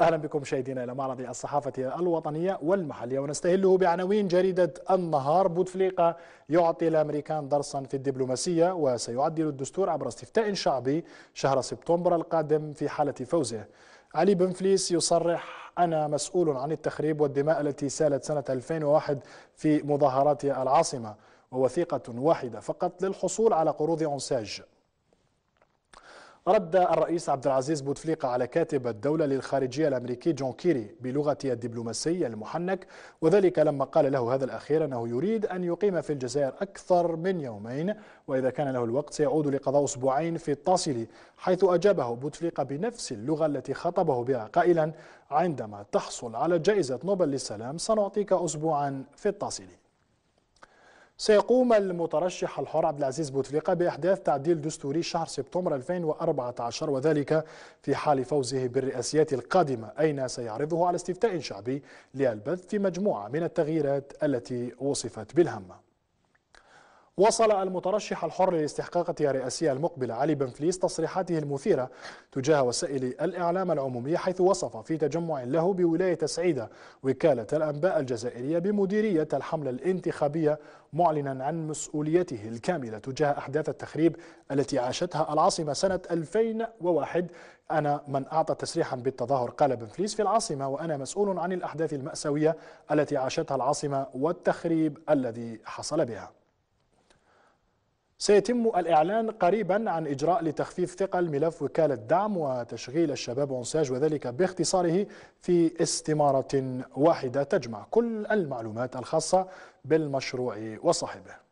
أهلا بكم مشاهدينا إلى معرض الصحافة الوطنية والمحلية ونستهله بعناوين جريدة النهار بوتفليقة يعطي الأمريكان درسا في الدبلوماسية وسيعدل الدستور عبر استفتاء شعبي شهر سبتمبر القادم في حالة فوزه علي بن فليس يصرح أنا مسؤول عن التخريب والدماء التي سالت سنة 2001 في مظاهرات العاصمة ووثيقة واحدة فقط للحصول على قروض أنساج رد الرئيس عبد العزيز بوتفليقة على كاتب الدولة للخارجية الأمريكي جون كيري بلغة الدبلوماسي المحنك وذلك لما قال له هذا الأخير أنه يريد أن يقيم في الجزائر أكثر من يومين وإذا كان له الوقت سيعود لقضاء أسبوعين في الطاسل حيث أجابه بوتفليقة بنفس اللغة التي خاطبه بها قائلا عندما تحصل على جائزة نوبل للسلام سنعطيك أسبوعا في الطاسل سيقوم المترشح الحر عبد العزيز بوتفليقه باحداث تعديل دستوري شهر سبتمبر 2014 وذلك في حال فوزه بالرئاسيات القادمه اين سيعرضه على استفتاء شعبي للبث في مجموعه من التغييرات التي وصفت بالهمه وصل المترشح الحر للاستحقاقة الرئاسية المقبلة علي بنفليس تصريحاته المثيرة تجاه وسائل الإعلام العمومية حيث وصف في تجمع له بولاية سعيدة وكالة الأنباء الجزائرية بمديرية الحملة الانتخابية معلنا عن مسؤوليته الكاملة تجاه أحداث التخريب التي عاشتها العاصمة سنة 2001 أنا من أعطى تسريحا بالتظاهر قال بنفليس في العاصمة وأنا مسؤول عن الأحداث المأساوية التي عاشتها العاصمة والتخريب الذي حصل بها سيتم الإعلان قريبا عن إجراء لتخفيف ثقل ملف وكالة دعم وتشغيل الشباب عنساج وذلك باختصاره في استمارة واحدة تجمع كل المعلومات الخاصة بالمشروع وصاحبه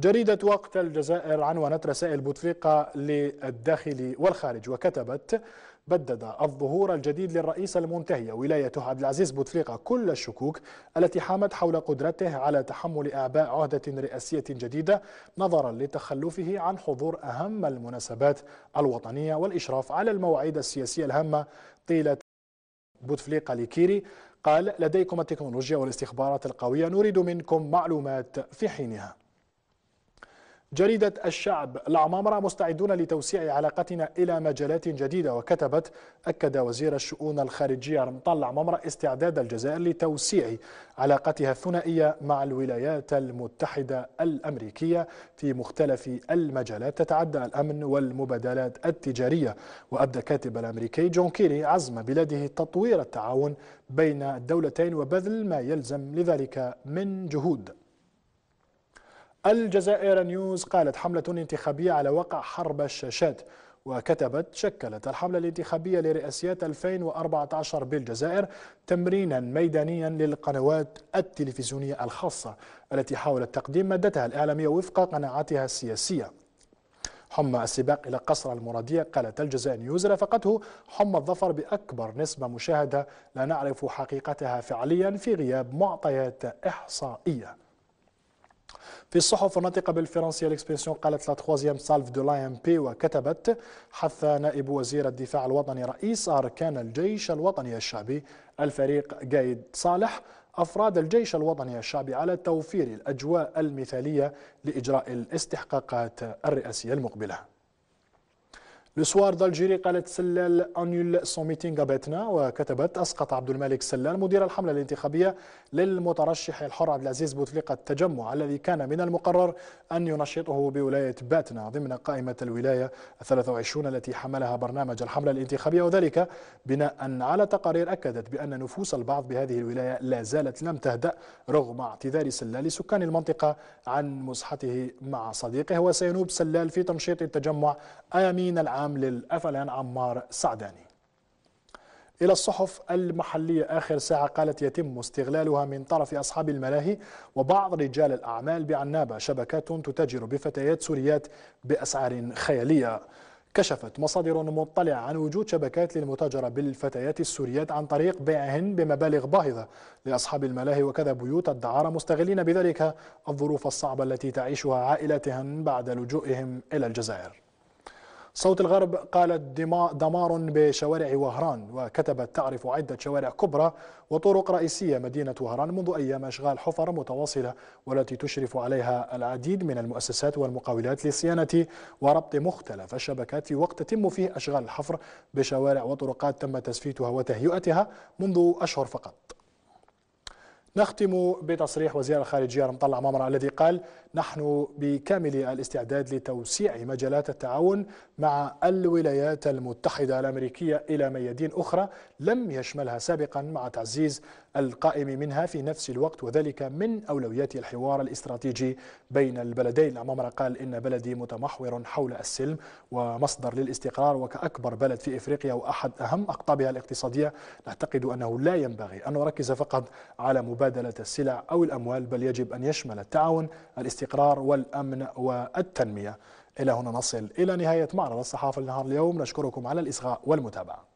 جريدة وقت الجزائر عنونت رسائل بوتفليقة للداخل والخارج وكتبت بدد الظهور الجديد للرئيس المنتهي ولايته عبد العزيز بوتفليقة كل الشكوك التي حامت حول قدرته على تحمل أعباء عهدة رئاسية جديدة نظرا لتخلفه عن حضور أهم المناسبات الوطنية والإشراف على المواعيد السياسية الهامة طيلة بوتفليقة لكيري قال لديكم التكنولوجيا والاستخبارات القوية نريد منكم معلومات في حينها جريدة الشعب العمامرة مستعدون لتوسيع علاقتنا إلى مجالات جديدة وكتبت أكد وزير الشؤون الخارجية رمطان العمامرة استعداد الجزائر لتوسيع علاقتها الثنائية مع الولايات المتحدة الأمريكية في مختلف المجالات تتعدى الأمن والمبادلات التجارية وأبدى الكاتب الأمريكي جون كيري عزم بلاده تطوير التعاون بين الدولتين وبذل ما يلزم لذلك من جهود الجزائر نيوز قالت حملة انتخابية على وقع حرب الشاشات وكتبت شكلت الحملة الانتخابية لرئاسيات 2014 بالجزائر تمرينا ميدانيا للقنوات التلفزيونية الخاصة التي حاولت تقديم مادتها الإعلامية وفق قناعاتها السياسية حمى السباق إلى قصر المرادية قالت الجزائر نيوز رافقته حمى الظفر بأكبر نسبة مشاهدة لا نعرف حقيقتها فعليا في غياب معطيات إحصائية في الصحف الناطقة بالفرنسية الإكسبرسيون قالت لا تخوازيام سالف دو لاي ام بي وكتبت حث نائب وزير الدفاع الوطني رئيس أركان الجيش الوطني الشعبي الفريق قايد صالح أفراد الجيش الوطني الشعبي على توفير الأجواء المثالية لإجراء الاستحقاقات الرئاسية المقبلة لسوار دالجيري قالت سلال أنيل سون ميتينغ وكتبت أسقط عبد الملك سلال مدير الحملة الانتخابية للمترشح الحر عبد العزيز بوتفليقة التجمع الذي كان من المقرر أن ينشطه بولاية باتنا ضمن قائمة الولاية 23 التي حملها برنامج الحملة الانتخابية وذلك بناء على تقارير أكدت بأن نفوس البعض بهذه الولاية لا زالت لم تهدأ رغم اعتذار سلال لسكان المنطقة عن مزحته مع صديقه وسينوب سلال في تنشيط التجمع آمين العام العام للأفلان عمار سعداني إلى الصحف المحلية آخر ساعة قالت يتم استغلالها من طرف أصحاب الملاهي وبعض رجال الأعمال بعنابة شبكات تتاجر بفتيات سوريات بأسعار خيالية كشفت مصادر مطلعة عن وجود شبكات للمتاجرة بالفتيات السوريات عن طريق بيعهن بمبالغ باهظة لأصحاب الملاهي وكذا بيوت الدعارة مستغلين بذلك الظروف الصعبة التي تعيشها عائلتهم بعد لجوئهم إلى الجزائر صوت الغرب قالت دمار بشوارع وهران وكتبت تعرف عدة شوارع كبرى وطرق رئيسية مدينة وهران منذ أيام أشغال حفر متواصلة والتي تشرف عليها العديد من المؤسسات والمقاولات لصيانة وربط مختلف الشبكات في وقت تتم فيه أشغال الحفر بشوارع وطرقات تم تسفيتها وتهيئتها منذ أشهر فقط نختم بتصريح وزير الخارجية رمطلع مامرة الذي قال نحن بكامل الاستعداد لتوسيع مجالات التعاون مع الولايات المتحدة الأمريكية إلى ميادين أخرى لم يشملها سابقا مع تعزيز القائم منها في نفس الوقت وذلك من أولويات الحوار الاستراتيجي بين البلدين عمامرة قال إن بلدي متمحور حول السلم ومصدر للاستقرار وكأكبر بلد في إفريقيا وأحد أهم أقطابها الاقتصادية نعتقد أنه لا ينبغي أن نركز فقط على مبادلة السلع أو الأموال بل يجب أن يشمل التعاون الاستراتيجي الاستقرار والأمن والتنمية إلى هنا نصل إلى نهاية معرض الصحافة لنهار اليوم نشكركم على الإصغاء والمتابعة